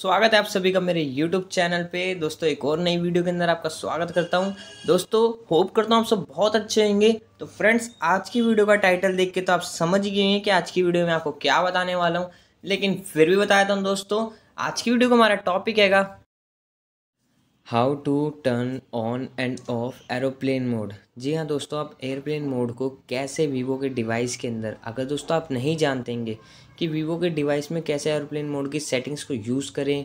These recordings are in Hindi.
स्वागत है आप सभी का मेरे YouTube चैनल पे दोस्तों एक और नई वीडियो के अंदर आपका स्वागत करता हूँ दोस्तों होप करता हूँ आप सब बहुत अच्छे होंगे तो फ्रेंड्स आज की वीडियो का टाइटल देख के तो आप समझ गए हैं कि आज की वीडियो में आपको क्या बताने वाला हूँ लेकिन फिर भी बताया था दोस्तों आज की वीडियो का हमारा टॉपिक हैगा how to turn on and off aeroplane mode जी हाँ दोस्तों आप एयरप्लेन मोड को कैसे वीवो के डिवाइस के अंदर अगर दोस्तों आप नहीं जानते हैं कि वीवो के डिवाइस में कैसे एरोप्लेन मोड की सेटिंग्स को यूज़ करें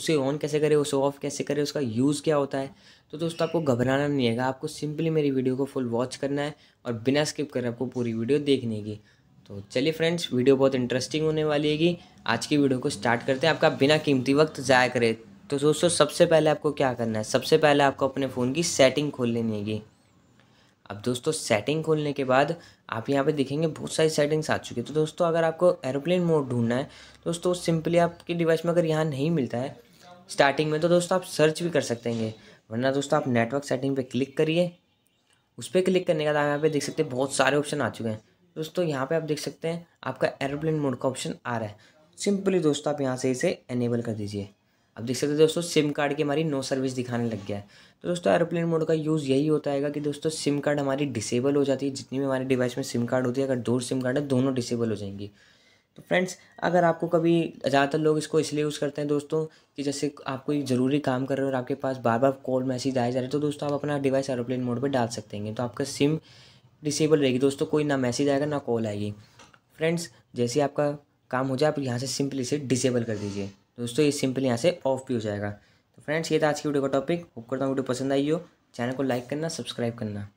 उसे ऑन कैसे करें उसे ऑफ कैसे करें उसका यूज़ क्या होता है तो दोस्तों आपको घबराना नहीं है आपको सिंपली मेरी वीडियो को फुल वॉच करना है और बिना स्किप करें आपको पूरी वीडियो देखने की तो चलिए फ्रेंड्स वीडियो बहुत इंटरेस्टिंग होने वाली है आज की वीडियो को स्टार्ट करते हैं आपका बिना कीमती वक्त ज़ाया करे तो दोस्तों सबसे पहले आपको क्या करना है सबसे पहले आपको अपने फ़ोन की सेटिंग खोल लेनी है अब दोस्तों सेटिंग खोलने के बाद आप यहाँ पे देखेंगे बहुत सारी सेटिंग्स आ चुकी है तो दोस्तों अगर आपको एरोप्लेन मोड ढूंढना है दोस्तों सिंपली आपके डिवाइस में अगर यहाँ नहीं मिलता है स्टार्टिंग में तो दोस्तों आप सर्च भी कर सकते हैं वरना दोस्तों आप नेटवर्क सेटिंग पर क्लिक करिए उस पर क्लिक करने के बाद आप यहाँ पर देख सकते हैं बहुत सारे ऑप्शन आ चुके हैं दोस्तों यहाँ पर आप देख सकते हैं आपका एरोप्लेन मोड का ऑप्शन आ रहा है सिंपली दोस्तों आप यहाँ से इसे एनेबल कर दीजिए आप देख सकते हो दोस्तों सिम कार्ड की हमारी नो सर्विस दिखाने लग गया है तो दोस्तों एरोप्लेन मोड का यूज़ यही होता है कि दोस्तों सिम कार्ड हमारी डिसेबल हो जाती है जितनी भी हमारे डिवाइस में सिम कार्ड होती है अगर दो सिम कार्ड है दोनों डिसेबल हो जाएंगी तो फ्रेंड्स अगर आपको कभी ज़्यादातर लोग इसको इसलिए यूज़ करते हैं दोस्तों कि जैसे आप कोई ज़रूरी काम कर रहे हो और आपके पास बार बार कॉल मैसेज आए जा रहे हैं तो दोस्तों आप अपना डिवाइस एरोप्लेन मोड पर डाल सकते हैं तो आपका सिम डिसेबल रहेगी दोस्तों कोई ना मैसेज आएगा ना कॉल आएगी फ्रेंड्स जैसे आपका काम हो जाए आप यहाँ से सिंपली से डिसेबल कर दीजिए दोस्तों ये सिंपल यहाँ से ऑफ भी हो जाएगा तो फ्रेंड्स ये था आज की वीडियो का टॉपिक होप करता हूँ वीडियो पसंद आई हो चैनल को लाइक करना सब्सक्राइब करना